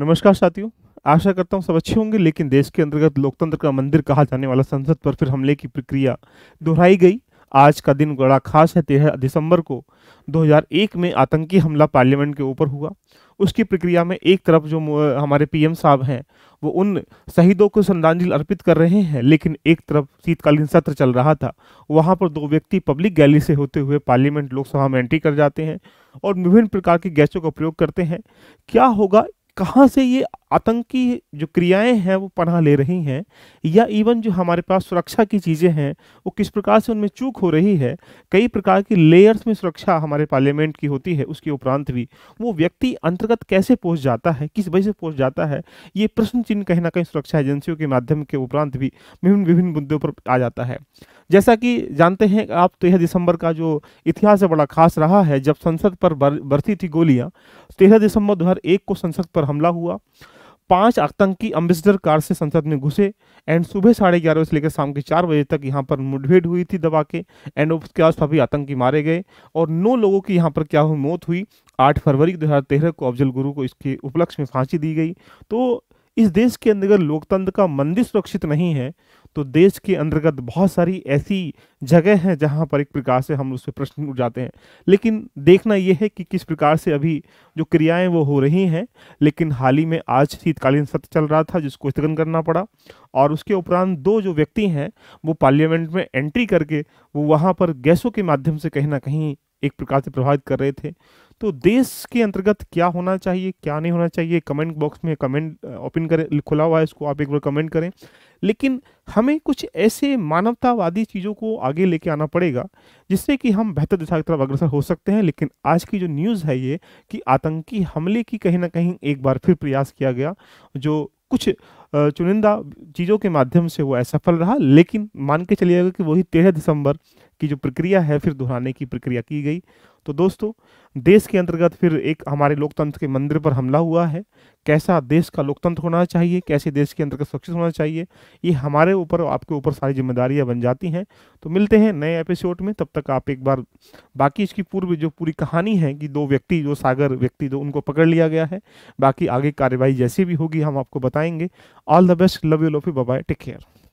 नमस्कार साथियों आशा करता हूँ सब अच्छे होंगे लेकिन देश के अंतर्गत लोकतंत्र का मंदिर कहा जाने वाला संसद पर फिर हमले की प्रक्रिया दोहराई गई आज का दिन बड़ा खास है तेरह दिसंबर को 2001 में आतंकी हमला पार्लियामेंट के ऊपर हुआ उसकी प्रक्रिया में एक तरफ जो हमारे पीएम साहब हैं वो उन शहीदों को श्रद्धांजलि अर्पित कर रहे हैं लेकिन एक तरफ शीतकालीन सत्र चल रहा था वहाँ पर दो व्यक्ति पब्लिक गैली से होते हुए पार्लियामेंट लोकसभा में एंट्री कर जाते हैं और विभिन्न प्रकार के गैसों का प्रयोग करते हैं क्या होगा कहाँ से ये आतंकी जो क्रियाएं हैं वो पनाह ले रही हैं या इवन जो हमारे पास सुरक्षा की चीज़ें हैं वो किस प्रकार से उनमें चूक हो रही है कई प्रकार की लेयर्स में सुरक्षा हमारे पार्लियामेंट की होती है उसके उपरांत भी वो व्यक्ति अंतर्गत कैसे पहुंच जाता है किस वजह से पहुंच जाता है ये प्रश्न चिन्ह कहीं ना कहीं सुरक्षा एजेंसियों के माध्यम के उपरांत भी विभिन्न विभिन्न मुद्दों पर आ जाता है जैसा कि जानते हैं आप तेरह दिसंबर का जो इतिहास है बड़ा खास रहा है जब संसद पर बरती थी गोलियां तेरह दिसंबर एक को संसद पर हमला हुआ पांच आतंकी अम्बेसडर कार से संसद में घुसे एंड सुबह साढ़े ग्यारह बजे से लेकर शाम के चार बजे तक यहाँ पर मुठभेड़ हुई थी दबा के एंड उसके बाद सभी आतंकी मारे गए और नौ लोगों की यहाँ पर क्या हुई मौत हुई आठ फरवरी दो हज़ार तेरह को अफजल गुरु को इसके उपलक्ष्य में फांसी दी गई तो इस देश के अंदर लोकतंत्र का मंदिर सुरक्षित नहीं है तो देश के अंतर्गत बहुत सारी ऐसी जगह हैं जहां पर एक प्रकार से हम उससे प्रश्न उठ जाते हैं लेकिन देखना यह है कि किस प्रकार से अभी जो क्रियाएं वो हो रही हैं लेकिन हाल ही में आज शीतकालीन सत्र चल रहा था जिसको स्थगन करना पड़ा और उसके उपरांत दो जो व्यक्ति हैं वो पार्लियामेंट में एंट्री करके वो वहाँ पर गैसों के माध्यम से कहीं ना कहीं एक प्रकार से प्रभावित कर रहे थे तो देश के अंतर्गत क्या होना चाहिए क्या नहीं होना चाहिए कमेंट बॉक्स में कमेंट ओपन करें खुला हुआ है इसको आप एक बार कमेंट करें लेकिन हमें कुछ ऐसे मानवतावादी चीज़ों को आगे लेके आना पड़ेगा जिससे कि हम बेहतर दिशा की तरफ अग्रसर हो सकते हैं लेकिन आज की जो न्यूज़ है ये कि आतंकी हमले की कहीं ना कहीं एक बार फिर प्रयास किया गया जो कुछ चुनिंदा चीज़ों के माध्यम से वो असफल रहा लेकिन मान के चलिएगा कि वही तेरह दिसंबर की जो प्रक्रिया है फिर दोहराने की प्रक्रिया की गई तो दोस्तों देश के अंतर्गत फिर एक हमारे लोकतंत्र के मंदिर पर हमला हुआ है कैसा देश का लोकतंत्र होना चाहिए कैसे देश के अंतर्गत सुरक्षित होना चाहिए ये हमारे ऊपर आपके ऊपर सारी जिम्मेदारियां बन जाती हैं तो मिलते हैं नए एपिसोड में तब तक आप एक बार बाकी इसकी पूर्व जो पूरी कहानी है कि दो व्यक्ति जो सागर व्यक्ति जो उनको पकड़ लिया गया है बाकी आगे कार्यवाही जैसी भी होगी हम आपको बताएंगे all the best love you लोफी बाय टेक केयर